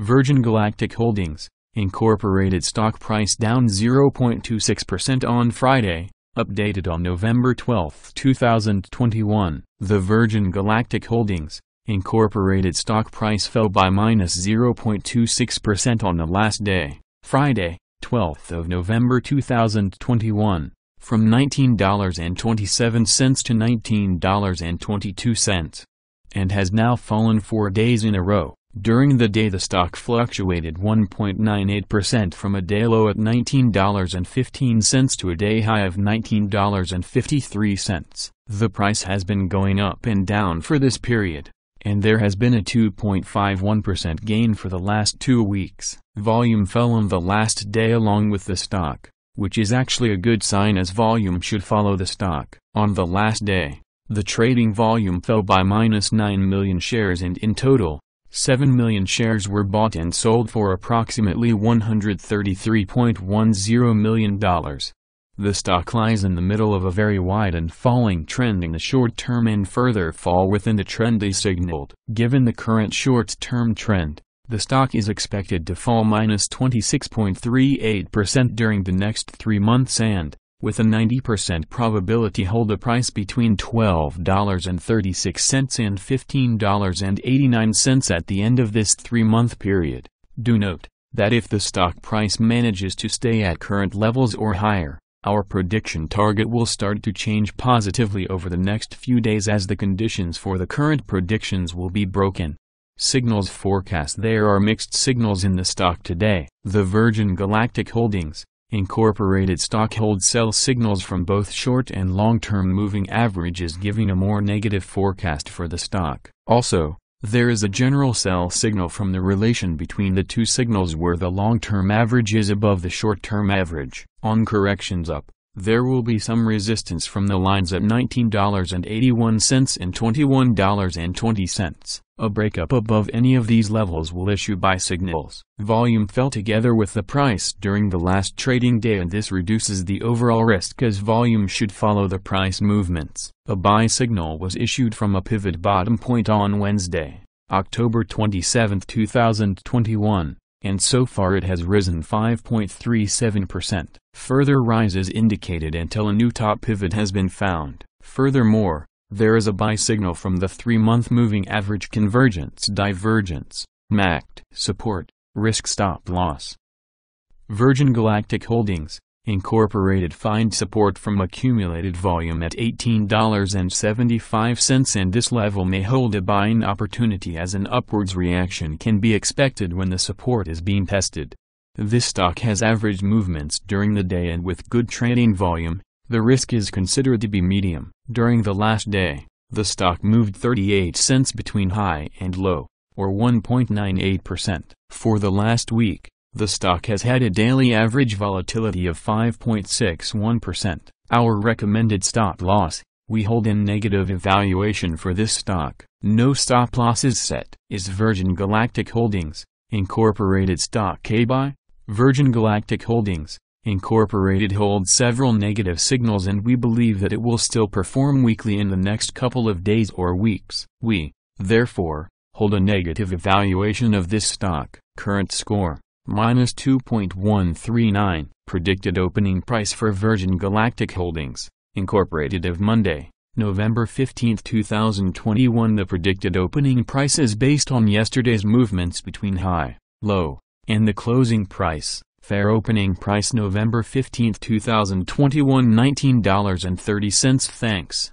Virgin Galactic Holdings, Incorporated stock price down 0.26% on Friday, updated on November 12, 2021. The Virgin Galactic Holdings, Incorporated stock price fell by minus 0.26% on the last day, Friday, 12th of November 2021, from $19.27 to $19.22, and has now fallen four days in a row. During the day the stock fluctuated 1.98% from a day low at $19.15 to a day high of $19.53. The price has been going up and down for this period, and there has been a 2.51% gain for the last two weeks. Volume fell on the last day along with the stock, which is actually a good sign as volume should follow the stock. On the last day, the trading volume fell by minus 9 million shares and in total, 7 million shares were bought and sold for approximately $133.10 million. The stock lies in the middle of a very wide and falling trend in the short term and further fall within the trend they signaled. Given the current short-term trend, the stock is expected to fall minus 26.38% during the next three months and, with a 90% probability hold a price between $12.36 and $15.89 at the end of this three-month period. Do note that if the stock price manages to stay at current levels or higher, our prediction target will start to change positively over the next few days as the conditions for the current predictions will be broken. Signals forecast There are mixed signals in the stock today. The Virgin Galactic Holdings, Incorporated stock holds sell signals from both short and long-term moving averages giving a more negative forecast for the stock. Also, there is a general sell signal from the relation between the two signals where the long-term average is above the short-term average. On corrections up, there will be some resistance from the lines at $19.81 and $21.20. A breakup above any of these levels will issue buy signals. Volume fell together with the price during the last trading day and this reduces the overall risk as volume should follow the price movements. A buy signal was issued from a pivot bottom point on Wednesday, October 27, 2021, and so far it has risen 5.37%. Further rise is indicated until a new top pivot has been found. Furthermore, there is a buy signal from the three-month moving average convergence divergence, MACD, support, risk stop loss. Virgin Galactic Holdings, Incorporated find support from accumulated volume at $18.75 and this level may hold a buying opportunity as an upwards reaction can be expected when the support is being tested. This stock has average movements during the day and with good trading volume, the risk is considered to be medium. During the last day, the stock moved 38 cents between high and low, or 1.98%. For the last week, the stock has had a daily average volatility of 5.61%. Our recommended stop loss, we hold in negative evaluation for this stock. No stop loss is set. Is Virgin Galactic Holdings, Incorporated stock K by Virgin Galactic Holdings, Incorporated holds several negative signals and we believe that it will still perform weakly in the next couple of days or weeks. We, therefore, hold a negative evaluation of this stock. Current score, minus 2.139. Predicted opening price for Virgin Galactic Holdings, Incorporated of Monday, November 15, 2021 The predicted opening price is based on yesterday's movements between high, low, and the closing price. Fair opening price November 15, 2021 $19.30 Thanks.